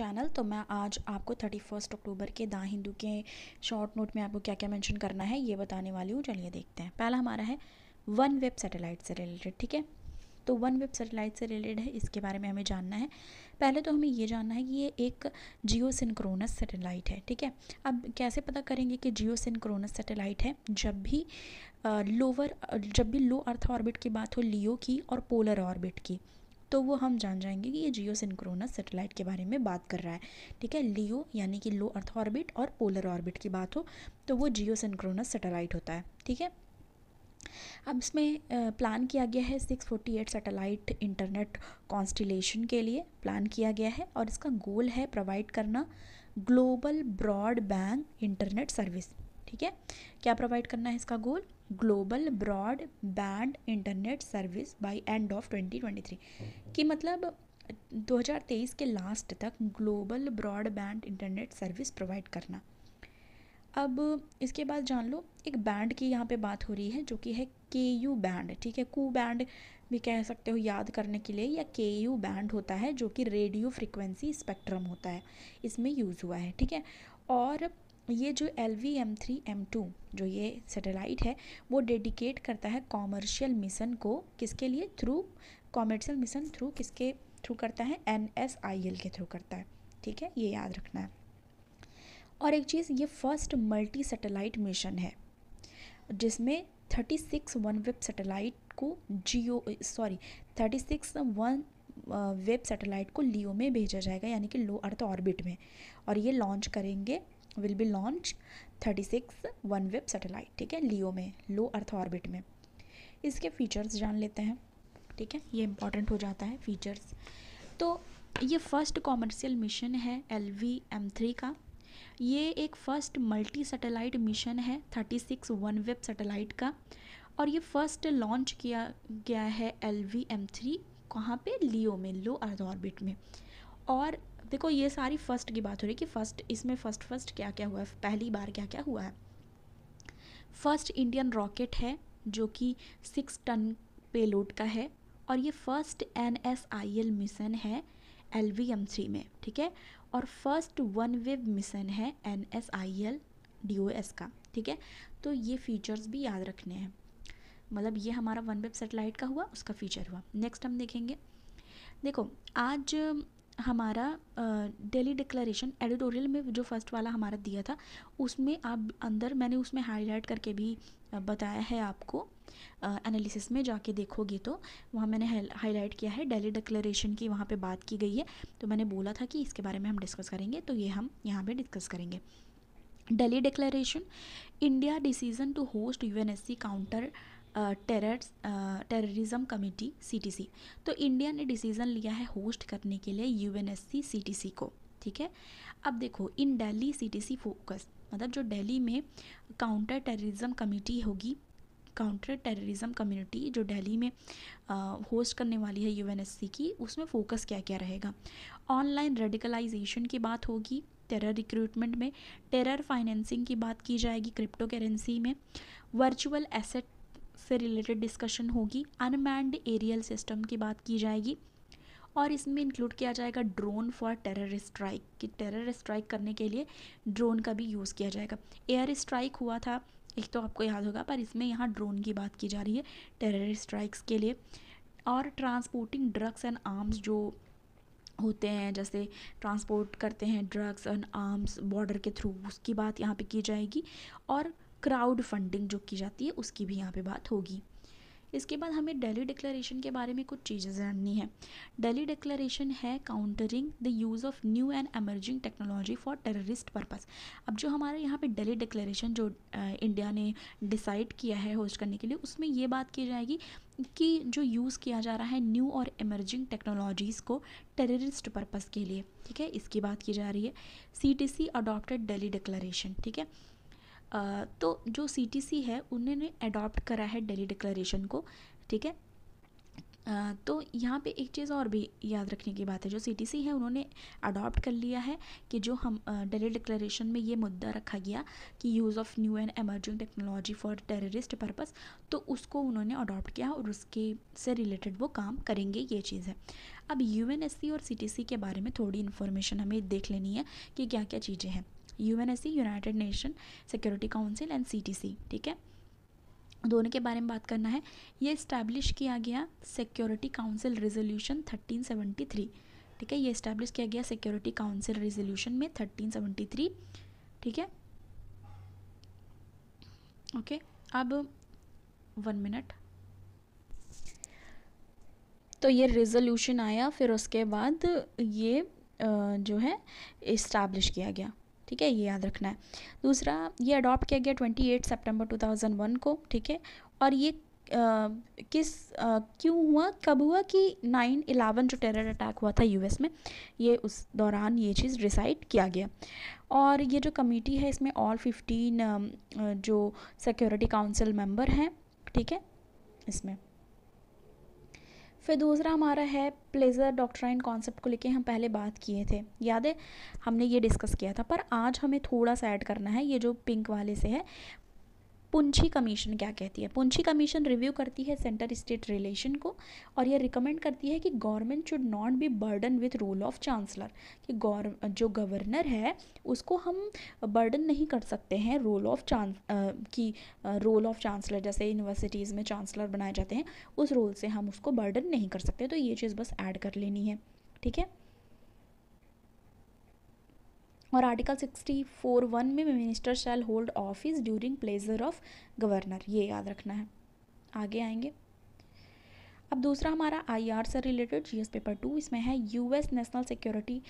channel तो मैं आज आपको थर्टी फर्स्ट अक्टूबर के दा हिंदू के शॉर्ट नोट में आपको क्या क्या मेंशन करना है ये बताने वाली हूँ चलिए देखते हैं पहला हमारा है वन वेब सैटेलाइट से रिलेटेड ठीक है तो वन वेब सैटेलाइट से रिलेटेड है इसके बारे में हमें जानना है पहले तो हमें ये जानना है कि ये एक जियो सिंक्रोनस सैटेलाइट है ठीक है अब कैसे पता करेंगे कि जियो सिंक्रोनस सैटेलाइट है जब भी लोअर जब भी लो अर्थ ऑर्बिट की बात हो लियो की और पोलर ऑर्बिट की तो वो हम जान जाएंगे कि ये जियो सिंक्रोनस सेटेलाइट के बारे में बात कर रहा है ठीक है लियो यानी कि लो अर्थ ऑर्बिट और पोलर ऑर्बिट की बात हो तो वो जियो सिंक्रोनस सेटेलाइट होता है ठीक है अब इसमें प्लान किया गया है 648 सेटेलाइट इंटरनेट कॉन्स्टिलेशन के लिए प्लान किया गया है और इसका गोल है प्रोवाइड करना ग्लोबल ब्रॉडबैंड इंटरनेट सर्विस ठीक है क्या प्रोवाइड करना है इसका goal global broadband internet service by end of 2023 कि मतलब 2023 के लास्ट तक global broadband internet service provide करना अब इसके बाद जान लो एक बैंड की यहाँ पे बात हो रही है जो कि है के यू बैंड ठीक है कू बैंड भी कह सकते हो याद करने के लिए या के यू बैंड होता है जो कि रेडियो फ्रिक्वेंसी स्पेक्ट्रम होता है इसमें यूज़ हुआ है ठीक है और ये जो L V M three M two जो ये सैटेलाइट है वो डेडिकेट करता है कॉमर्शियल मिशन को किसके लिए थ्रू कॉमर्शियल मिशन थ्रू किसके थ्रू करता है एन एस आई एल के थ्रू करता है ठीक है ये याद रखना है और एक चीज़ ये फर्स्ट मल्टी सैटेलाइट मिशन है जिसमें thirty six OneWeb satellite को GEO sorry thirty six OneWeb satellite को लियो में भेजा जाएगा यानी कि लो अर्थ ऑर्बिट में और ये लॉन्च करेंगे will be launch 36 OneWeb satellite ठीक है लियो में लो अर्थ ऑर्बिट में इसके फीचर्स जान लेते हैं ठीक है ये इंपॉर्टेंट हो जाता है फीचर्स तो ये फ़र्स्ट कॉमर्शियल मिशन है एल वी एम थ्री का ये एक फ़र्स्ट मल्टी सैटेलाइट मिशन है thirty six OneWeb satellite का और ये फ़र्स्ट लॉन्च किया गया है एल वी एम थ्री कहाँ पर लियो में लो अर्थ ऑर्बिट में और देखो ये सारी फर्स्ट की बात हो रही है कि फ़र्स्ट इसमें फ़र्स्ट फर्स्ट क्या क्या हुआ है पहली बार क्या क्या हुआ है फर्स्ट इंडियन रॉकेट है जो कि सिक्स टन पेलोड का है और ये first N S I L mission है एल वी एम थ्री में ठीक है और फर्स्ट वन वेव मिशन है N S I L D O S का ठीक है तो ये फीचर्स भी याद रखने हैं मतलब ये हमारा वन वेब सेटेलाइट का हुआ उसका फीचर हुआ नेक्स्ट हम देखेंगे देखो आज हमारा डेली डिक्लेरेशन एडिटोरियल में जो फर्स्ट वाला हमारा दिया था उसमें आप अंदर मैंने उसमें हाईलाइट करके भी बताया है आपको एनालिसिस में जाके देखोगे तो वहाँ मैंने हाईलाइट किया है डेली डिक्लेरेशन की वहाँ पे बात की गई है तो मैंने बोला था कि इसके बारे में हम डिस्कस करेंगे तो ये हम यहाँ पर डिस्कस करेंगे Delhi declaration India decision to host सी counter terrors terrorism committee CTC तो इंडिया ने डिसीज़न लिया है होस्ट करने के लिए यूएनएससी सीटीसी को ठीक है अब देखो इन दिल्ली सीटीसी फोकस मतलब जो दिल्ली में काउंटर टेररिज्म कमेटी होगी काउंटर टेररिज्म कम्युनिटी जो दिल्ली में होस्ट करने वाली है यूएनएससी की उसमें फोकस क्या क्या रहेगा ऑनलाइन रेडिकलाइजेशन की बात होगी टेरर रिक्रूटमेंट में टेरर फाइनेंसिंग की बात की जाएगी क्रिप्टो करेंसी में वर्चुअल एसेट से रिलेटेड डिस्कशन होगी अनमैंड एरियल सिस्टम की बात की जाएगी और इसमें इंक्लूड किया जाएगा ड्रोन फॉर टेरर स्ट्राइक कि टेरर स्ट्राइक करने के लिए ड्रोन का भी यूज़ किया जाएगा एयर स्ट्राइक हुआ था एक तो आपको याद होगा पर इसमें यहाँ ड्रोन की बात की जा रही है टेरर स्ट्राइक्स के लिए और ट्रांसपोर्टिंग ड्रग्स एंड आर्म्स जो होते हैं जैसे ट्रांसपोर्ट करते हैं ड्रग्स एंड आर्म्स बॉर्डर के थ्रू उसकी बात यहाँ पे की जाएगी और क्राउड फंडिंग जो की जाती है उसकी भी यहाँ पे बात होगी इसके बाद हमें डेली डिक्लेरेशन के बारे में कुछ चीज़ें जाननी है डेली डिक्लेरेशन है countering the use of new and emerging technology for terrorist purpose अब जो हमारे यहाँ पे डेली डिक्लेरेशन जो इंडिया ने डिसाइड किया है होस्ट करने के लिए उसमें ये बात की जाएगी कि जो यूज़ किया जा रहा है न्यू और एमरजिंग टेक्नोलॉजीज़ को टेररिस्ट पर्पस के लिए ठीक है इसकी बात की जा रही है C T C adopted Delhi declaration ठीक है तो जो सी है उन्होंने अडॉप्ट करा है डेली डिक्लेरेशन को ठीक है तो यहाँ पे एक चीज़ और भी याद रखने की बात है जो सी है उन्होंने अडॉप्ट कर लिया है कि जो हम डेली डिक्लेरेशन में ये मुद्दा रखा गया कि use of new and emerging technology for terrorist purpose तो उसको उन्होंने अडॉप्ट किया और उसके से रिलेटेड वो काम करेंगे ये चीज़ है अब यू और सी के बारे में थोड़ी इन्फॉर्मेशन हमें देख लेनी है कि क्या क्या चीज़ें हैं U N S C United Nation Security Council and C T C ठीक है दोनों के बारे में बात करना है ये इस्टेब्लिश किया गया security council resolution thirteen seventy three ठीक है ये इस्टेब्लिश किया गया सिक्योरिटी काउंसिल रेजोल्यूशन में थर्टीन सेवेंटी थ्री ठीक है ओके अब वन मिनट तो ये रेजोल्यूशन आया फिर उसके बाद ये जो है इस्टेब्लिश किया गया ठीक है ये याद रखना है दूसरा ये अडॉप्ट किया गया twenty eight September two thousand one को ठीक है और ये आ, किस आ, क्यों हुआ कब हुआ कि नाइन इलेवन जो टेरर अटैक हुआ था यूएस में ये उस दौरान ये चीज़ डिसाइड किया गया और ये जो कमेटी है इसमें ऑल फिफ्टीन जो सिक्योरिटी काउंसिल मेंबर हैं ठीक है इसमें फिर दूसरा हमारा है प्लेजर डॉक्ट्राइन कॉन्सेप्ट को लेके हम पहले बात किए थे याद है हमने ये डिस्कस किया था पर आज हमें थोड़ा सा ऐड करना है ये जो पिंक वाले से है पुंछी कमीशन क्या कहती है पुंछी कमीशन रिव्यू करती है सेंटर स्टेट रिलेशन को और यह रिकमेंड करती है कि government should not be burden with role of chancellor कि गौर जो गवर्नर है उसको हम बर्डन नहीं कर सकते हैं रोल ऑफ चांस की रोल ऑफ चांसलर जैसे यूनिवर्सिटीज़ में चांसलर बनाए जाते हैं उस रोल से हम उसको बर्डन नहीं कर सकते तो ये चीज़ बस ऐड कर लेनी है ठीक है और आर्टिकल सिक्सटी फोर वन में minister shall hold office during pleasure of governor ये याद रखना है आगे आएंगे अब दूसरा हमारा आईआर से रिलेटेड जीएस पेपर टू इसमें है US national security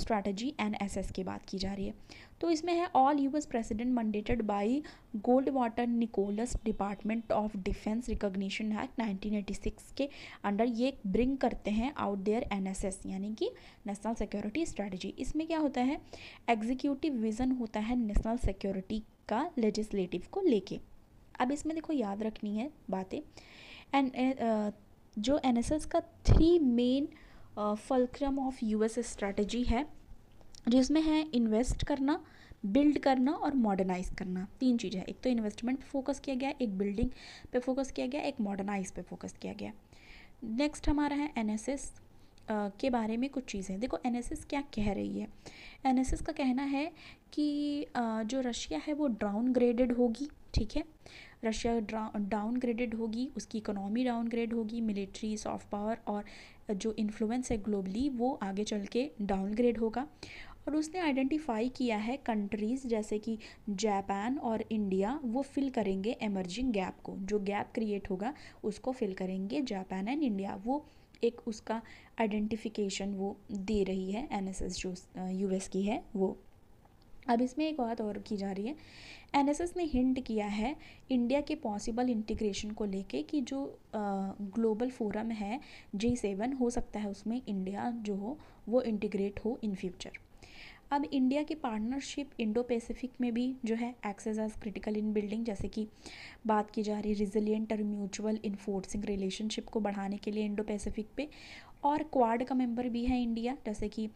strategy and SS की बात की जा रही है तो इसमें है all US president mandated by Goldwater Nichols department of defence recognition act 1986 के अंडर ये ब्रिंग करते हैं आउट देयर एनएसएस यानी कि नेशनल सिक्योरिटी स्ट्रैटेजी इसमें क्या होता है एग्जीक्यूटिव विजन होता है नेशनल सिक्योरिटी का लेजिस्लेटिव को लेके अब इसमें देखो याद रखनी है बातें एंड जो एन का three main fulcrum of U S strategy है जिसमें है इन्वेस्ट करना बिल्ड करना और मॉडर्नाइज करना तीन चीज़ है एक तो इन्वेस्टमेंट पे फोकस किया गया एक बिल्डिंग पे फोकस किया गया एक मॉडर्नाइज पे फोकस किया गया नेक्स्ट हमारा है एन uh, के बारे में कुछ चीज़ें देखो एन क्या कह रही है एन का कहना है कि uh, जो रशिया है वो डाउनग्रेडेड होगी ठीक है रशिया डाउनग्रेडेड होगी उसकी इकोनॉमी डाउनग्रेड होगी मिलिट्री सॉफ्ट पावर और जो इन्फ्लुएंस है ग्लोबली वो आगे चल के डाउनग्रेड होगा और उसने आइडेंटिफाई किया है कंट्रीज़ जैसे कि जापान और इंडिया वो फिल करेंगे एमर्जिंग गैप को जो गैप क्रिएट होगा उसको फिल करेंगे जापान एंड इंडिया वो एक उसका आइडेंटिफिकेशन वो दे रही है एनएसएस जो यूएस uh, की है वो अब इसमें एक बात और की जा रही है एनएसएस ने हिंट किया है इंडिया के पॉसिबल इंटीग्रेशन को लेके कि जो ग्लोबल फोरम है जी सेवन हो सकता है उसमें इंडिया जो हो वो इंटीग्रेट हो इन फ्यूचर अब इंडिया की पार्टनरशिप इंडो पैसिफिक में भी जो है access as critical in building जैसे कि बात की जा रही है रिजिलियंट और म्यूचुअल इन्फोर्सिंग रिलेशनशिप को बढ़ाने के लिए इंडो पैसिफिक पे और क्वाड का मेंबर भी है इंडिया जैसे कि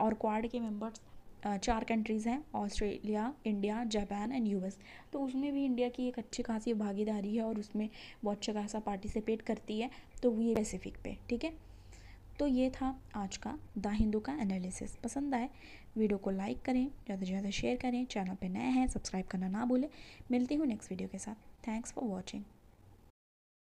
और क्वाड के मेंबर्स चार कंट्रीज़ हैं Australia India Japan and US तो उसमें भी इंडिया की एक अच्छी खासी भागीदारी है और उसमें बहुत अच्छा खासा पार्टिसिपेट करती है तो ये पैसिफिक पे ठीक है तो ये था आज का द हिंदू का एनालिसिस पसंद आए वीडियो को लाइक करें ज़्यादा से ज़्यादा शेयर करें चैनल पर नए हैं सब्सक्राइब करना ना भूलें मिलती हूँ नेक्स्ट वीडियो के साथ थैंक्स फॉर वॉचिंग